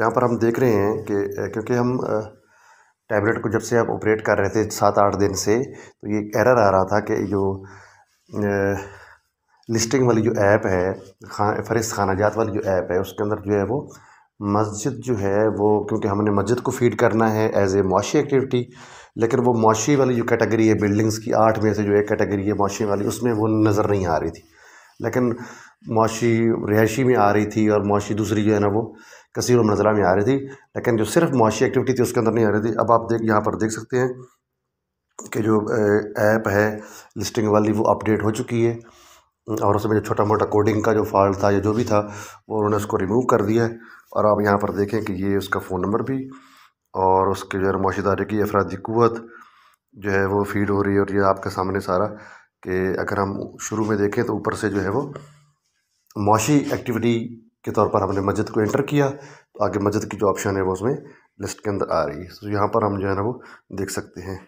यहाँ पर हम देख रहे हैं कि क्योंकि हम टैबलेट को जब से आप ऑपरेट कर रहे थे सात आठ दिन से तो ये एरर आ रहा था कि जो लिस्टिंग वाली जो ऐप है खा फरिस खानाजात वाली जो ऐप है उसके अंदर जो है वो मस्जिद जो है वो क्योंकि हमने मस्जिद को फीड करना है एज ए मुआशी एक्टिविटी लेकिन वो मुशी वाली जो कैटेगरी है बिल्डिंग्स की आठ में से जो एक कैटेगरी है मुआशी वाली उसमें वो नज़र नहीं आ रही थी लेकिन मुशी रिहायशी में आ रही थी और मुआशी दूसरी जो है ना वो कसीर व मंजरा में आ रही थी लेकिन जो सिर्फ मुआशी एक्टिविटी थी उसके अंदर नहीं आ रही थी अब आप देख यहाँ पर देख सकते हैं कि जो ऐप है लिस्टिंग वाली वो अपडेट हो चुकी है और उसमें जो छोटा मोटा कोडिंग का जो फॉल्ट था या जो भी था वो उन्होंने उसको रिमूव कर दिया है और आप यहाँ पर देखें कि ये उसका फ़ोन नंबर भी और उसके जो है मुआशीदारे की अफराधी क़वत जो है वो फीड हो रही है और ये आपके सामने सारा कि अगर हम शुरू में देखें तो ऊपर से जो है वो मुशी एक्टिविटी के तौर पर हमने मस्जिद को एंटर किया तो आगे मस्जिद की जो ऑप्शन है वो उसमें लिस्ट के अंदर आ रही है तो यहाँ पर हम जो है ना वो देख सकते हैं